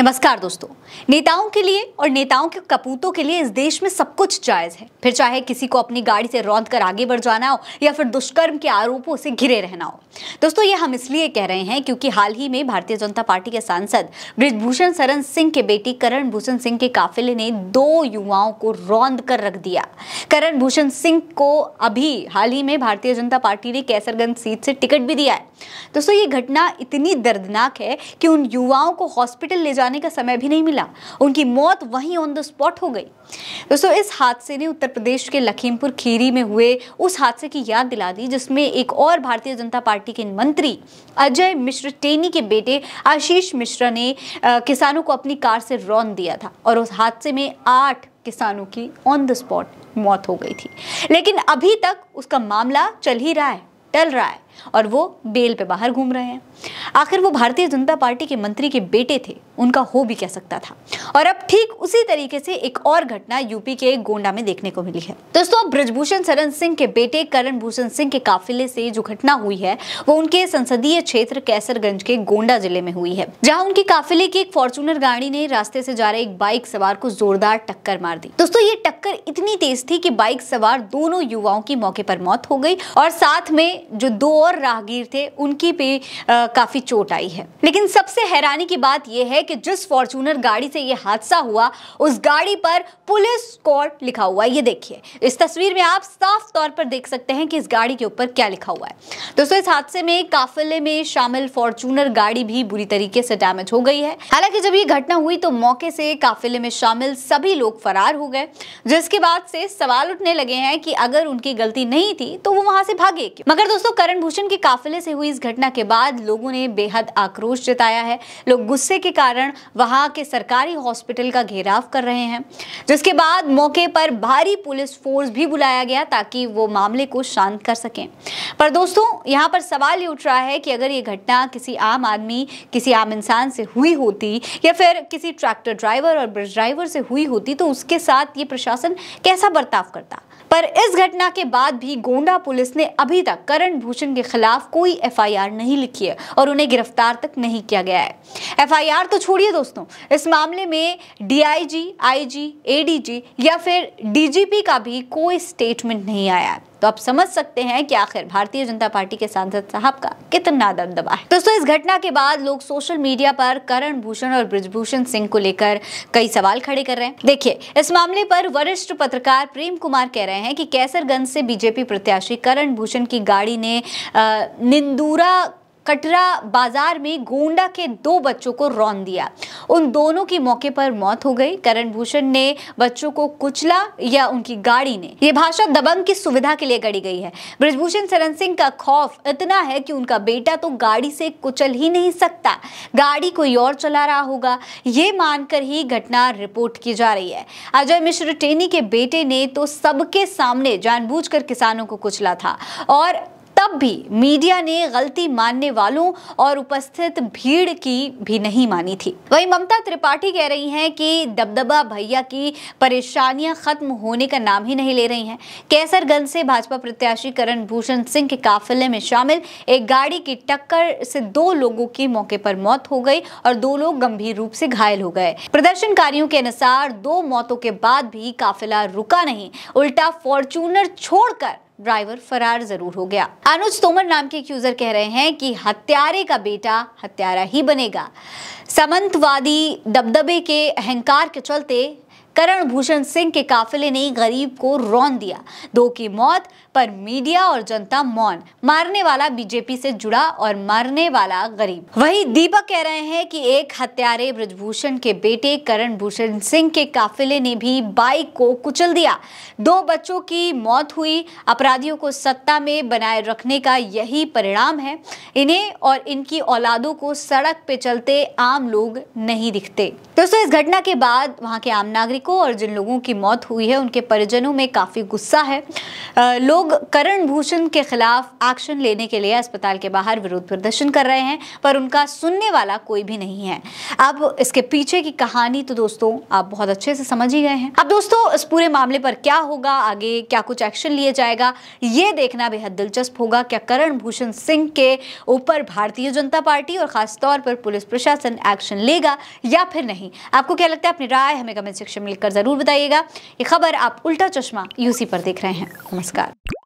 नमस्कार दोस्तों नेताओं के लिए और नेताओं के कपूतों के लिए इस देश में सब कुछ जायज़ है फिर चाहे किसी को अपनी गाड़ी से रौंद कर आगे बढ़ जाना हो या फिर दुष्कर्म के आरोपों से घिरे रहना हो दोस्तों ये हम इसलिए कह रहे हैं क्योंकि हाल ही में भारतीय जनता पार्टी के सांसद ब्रिजभूषण शरण सिंह के बेटी करण भूषण सिंह के काफिले ने दो युवाओं को रौंद कर रख दिया करण भूषण सिंह को अभी हाल ही में भारतीय जनता पार्टी ने कैसरगंज सीट से टिकट भी दिया है दोस्तों ये घटना इतनी दर्दनाक है कि उन युवाओं को हॉस्पिटल ले जाने का समय भी नहीं मिला उनकी मौत वहीं ऑन द स्पॉट हो गई दोस्तों इस हादसे ने उत्तर प्रदेश के लखीमपुर खीरी में हुए उस हादसे की याद दिला दी जिसमें एक और भारतीय जनता पार्टी के मंत्री अजय मिश्र टेनी के बेटे आशीष मिश्रा ने आ, किसानों को अपनी कार से रौन दिया था और उस हादसे में आठ किसानों की ऑन द स्पॉट मौत हो गई थी लेकिन अभी तक उसका मामला चल ही रहा है टल रहा है और वो बेल पे बाहर घूम रहे हैं आखिर वो भारतीय जनता पार्टी के मंत्री के बेटे थे उनका हो भी कह सकता था और अब ठीक उसी तरीके से एक और घटना यूपी के गोंडा में देखने को मिली है दोस्तों ब्रजभूषण शरण सिंह के बेटे करण भूषण सिंह के काफिले से जो घटना हुई है वो उनके संसदीय क्षेत्र कैसरगंज के गोंडा जिले में हुई है जहाँ उनके काफिले की एक फॉर्चुनर गाड़ी ने रास्ते से जा रहे एक बाइक सवार को जोरदार टक्कर मार दी दोस्तों ये टक्कर इतनी तेज थी की बाइक सवार दोनों युवाओं की मौके पर मौत हो गई और साथ में जो दो और राहगीर थे उनकी भी काफ़ी चोट आई है लेकिन सबसे हैरानी की बात यह है कि जिस फॉर्चूनर गाड़ी से यह हादसा हुआ उस गाड़ी पर पुलिस स्कॉट लिखा हुआ है ये देखिए इस तस्वीर में आप साफ तौर पर देख सकते हैं कि इस गाड़ी के ऊपर क्या लिखा हुआ है दोस्तों इस हादसे में काफिले में शामिल फॉर्चूनर गाड़ी भी बुरी तरीके से डैमेज हो गई है हालांकि जब ये घटना हुई तो मौके से काफिले में शामिल सभी लोग फरार हो गए जिसके बाद से सवाल उठने लगे हैं कि अगर उनकी गलती नहीं थी तो वो वहां से भागे मगर दोस्तों करण भूषण के काफिले से हुई इस घटना के बाद लोगों ने बेहद आक्रोश जताया है लोग गुस्से के कारण वहां के सरकारी हॉस्पिटल का घेराव कर रहे हैं जिसके बाद मौके पर भारी पुलिस फोर्स भी बुलाया गया ताकि वो मामले को शांत कर सकें पर दोस्तों यहाँ पर सवाल ये उठ रहा है कि अगर ये घटना किसी आम आदमी किसी आम इंसान से हुई होती या फिर किसी ट्रैक्टर ड्राइवर और ब्रिज ड्राइवर से हुई होती तो उसके साथ ये प्रशासन कैसा बर्ताव करता पर इस घटना के बाद भी गोंडा पुलिस ने अभी तक करण भूषण के खिलाफ कोई एफआईआर नहीं लिखी है और उन्हें गिरफ्तार तक नहीं किया गया है एफआईआर तो छोड़िए दोस्तों इस मामले में डीआईजी आईजी एडीजी या फिर डीजीपी का भी कोई स्टेटमेंट नहीं आया तो आप समझ सकते हैं कि आखिर भारतीय जनता पार्टी के सांसद साहब का कितना दबदबा है दोस्तों इस घटना के बाद लोग सोशल मीडिया पर करण भूषण और ब्रजभूषण सिंह को लेकर कई सवाल खड़े कर रहे हैं देखिए इस मामले पर वरिष्ठ पत्रकार प्रेम कुमार कह रहे हैं कि कैसरगंज से बीजेपी प्रत्याशी करण भूषण की गाड़ी ने निंदूरा कटरा बाजार में गोंडा के दो बच्चों को रौन दिया उन दोनों की मौके पर मौत हो गई करण भूषण ने बच्चों को कुचला या उनकी गाड़ी ने ये भाषा दबंग की सुविधा के लिए गढ़ी गई है ब्रजभूषण सरन सिंह का खौफ इतना है कि उनका बेटा तो गाड़ी से कुचल ही नहीं सकता गाड़ी कोई और चला रहा होगा ये मानकर ही घटना रिपोर्ट की जा रही है अजय मिश्र टेनी के बेटे ने तो सबके सामने जानबूझकर किसानों को कुचला था और तब भी मीडिया ने गलती मानने वालों और उपस्थित भीड़ की भी नहीं मानी थी वहीं ममता त्रिपाठी कह रही हैं कि दबदबा भैया की परेशानियां खत्म होने का नाम ही नहीं ले रही हैं कैसरगंज से भाजपा प्रत्याशी करण भूषण सिंह के काफिले में शामिल एक गाड़ी की टक्कर से दो लोगों की मौके पर मौत हो गई और दो लोग गंभीर रूप से घायल हो गए प्रदर्शनकारियों के अनुसार दो मौतों के बाद भी काफिला रुका नहीं उल्टा फॉर्चूनर छोड़कर ड्राइवर फरार जरूर हो गया अनुज तोमर नाम के एक यूजर कह रहे हैं कि हत्यारे का बेटा हत्यारा ही बनेगा समंतवादी दबदबे के अहंकार के चलते करण भूषण सिंह के काफिले ने गरीब को रौन दिया दो की मौत पर मीडिया और जनता मौन मारने वाला बीजेपी से जुड़ा और मारने वाला गरीब वही दीपक कह रहे हैं कि एक हत्यारे ब्रजभूषण के बेटे करण भूषण सिंह के काफिले ने भी बाइक को कुचल दिया दो बच्चों की मौत हुई अपराधियों को सत्ता में बनाए रखने का यही परिणाम है इन्हें और इनकी औलादों को सड़क पे चलते आम लोग नहीं दिखते दोस्तों इस घटना के बाद वहां के आम नागरिक को और जिन लोगों की मौत हुई है उनके परिजनों में काफ़ी गुस्सा है लोग करण भूषण के खिलाफ एक्शन लेने के लिए अस्पताल के बाहर विरोध प्रदर्शन कर रहे हैं पर उनका सुनने वाला कोई भी नहीं है अब इसके पीछे की कहानी तो दोस्तों आप बहुत अच्छे से समझ ही गए हैं अब दोस्तों इस पूरे मामले पर क्या होगा आगे क्या कुछ एक्शन लिया जाएगा ये देखना बेहद दिलचस्प होगा क्या करण भूषण सिंह के ऊपर भारतीय जनता पार्टी और खासतौर पर पुलिस प्रशासन एक्शन लेगा या फिर नहीं आपको क्या लगता है अपनी राय हमें कमेंट सेक्शन में लिखकर ज़रूर बताइएगा ये खबर आप उल्टा चश्मा यूसी पर देख रहे हैं नमस्कार